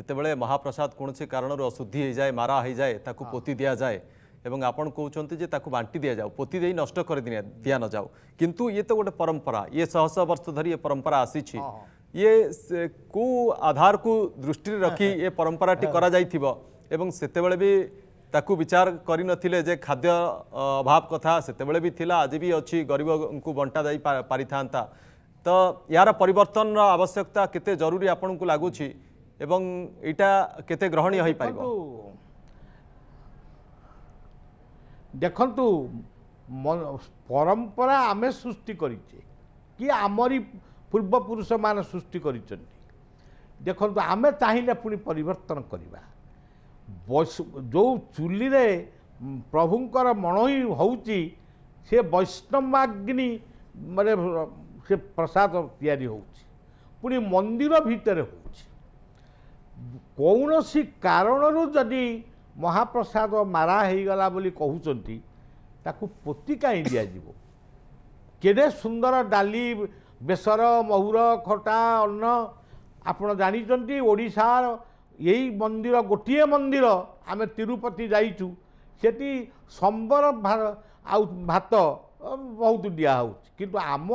যেতবে মহাপ্রসাদ কোণী কারণর অশুদ্ধি হয়ে যায় মারা হয়ে যায় তাকে পোতি দিয়া যায় এবং আপনার কৌন যে তাকে বাঁটি দিয়া যাও পোতি দিয়ে নষ্ট করে দিয়া ন যাও কিন্তু ইয়ে তো গোটে পরম্পরা ইয়ে শহ শহ বর্ষ ধর ইয়ে পরম্পরা আসিছি ইয়ে কু আধার কু দৃষ্টি রাখি এ পরম্পরাটি করা যাইথিব এবং সেতবে বি তাকে বিচার করে নথিলে যে খাদ্য অভাব কথা সেতবে বি লা আজি বি অছি গরিবঙ্কু বন্টা যাই পারিথান্তা তো ইয়ার পরিবর্তনর আবশ্যকতা কেতে জরুরি আপনার লাগুছি এবং এটা কেতে গ্রহণীয় হয়ে পারিব দেখন্তু পরম্পরা আমি সৃষ্টি করিছে কি আমরি পূর্বপুরুষ মানে সৃষ্টি করেছেন দেখুন আমি চাইলে পুঁ পরিবর্তন করা যে চুলি প্রভুঙ্কর মণই হচ্ছে সে বৈষ্ণবাগ্নি মানে সে প্রসাদ তৈরি হচ্ছে পুঁ মন্দির ভিতরে হচ্ছে କୌଣସି କାରଣରୁ ଯଦି ମହାପ୍ରସାଦ ମାରା ହେଇଗଲା ବୋଲି କହୁଛନ୍ତି ତାକୁ ପୋତି କାହିଁ ଦିଆଯିବ କେତେ ସୁନ୍ଦର ଡାଲି ବେସର ମହୁର ଖଟା ଅନ୍ନ ଆପଣ ଜାଣିଛନ୍ତି ଓଡ଼ିଶାର ଏଇ ମନ୍ଦିର ଗୋଟିଏ ମନ୍ଦିର ଆମେ ତିରୁପତି ଯାଇଛୁ ସେଠି ସମ୍ବର ଆଉ ଭାତ ବହୁତ ଦିଆହେଉଛି କିନ୍ତୁ ଆମ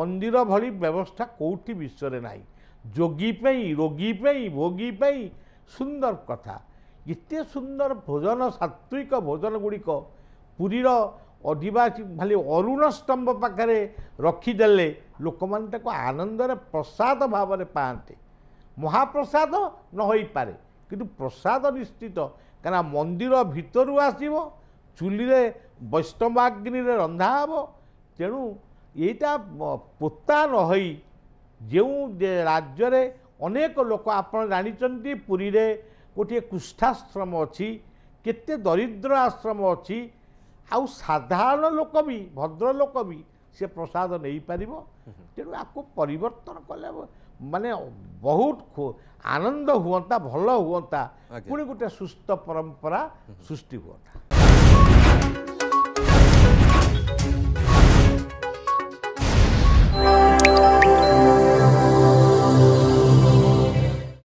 ମନ୍ଦିର ଭଳି ବ୍ୟବସ୍ଥା କେଉଁଠି ବିଶ୍ୱରେ ନାହିଁ ଯୋଗୀ ପାଇଁ ରୋଗୀ ପାଇଁ ଭୋଗୀ ପାଇଁ ସୁନ୍ଦର କଥା ଏତେ ସୁନ୍ଦର ଭୋଜନ ସାତ୍ୱିକ ଭୋଜନ ଗୁଡ଼ିକ ପୁରୀର ଅଧିବାସୀ ଖାଲି ଅରୁଣ ସ୍ତମ୍ଭ ପାଖରେ ରଖିଦେଲେ ଲୋକମାନେ ତାକୁ ଆନନ୍ଦରେ ପ୍ରସାଦ ଭାବରେ ପାଆନ୍ତେ ମହାପ୍ରସାଦ ନ ହୋଇପାରେ କିନ୍ତୁ ପ୍ରସାଦ ନିଶ୍ଚିତ କାରଣ ମନ୍ଦିର ଭିତରୁ ଆସିବ ଚୁଲିରେ ବୈଷ୍ଣବାଗ୍ନିରେ ରନ୍ଧା ହେବ ତେଣୁ ଏଇଟା ପୋତା ନ ହୋଇ ଯେଉଁ ରାଜ୍ୟରେ ଅନେକ ଲୋକ ଆପଣ ଜାଣିଛନ୍ତି ପୁରୀରେ ଗୋଟିଏ କୁଷ୍ଠାଶ୍ରମ ଅଛି କେତେ ଦରିଦ୍ର ଆଶ୍ରମ ଅଛି ଆଉ ସାଧାରଣ ଲୋକ ବି ଭଦ୍ର ଲୋକ ବି ସେ ପ୍ରସାଦ ନେଇପାରିବ ତେଣୁ ଆକୁ ପରିବର୍ତ୍ତନ କଲେ ମାନେ ବହୁତ ଆନନ୍ଦ ହୁଅନ୍ତା ଭଲ ହୁଅନ୍ତା ପୁଣି ଗୋଟେ ସୁସ୍ଥ ପରମ୍ପରା ସୃଷ୍ଟି ହୁଅନ୍ତା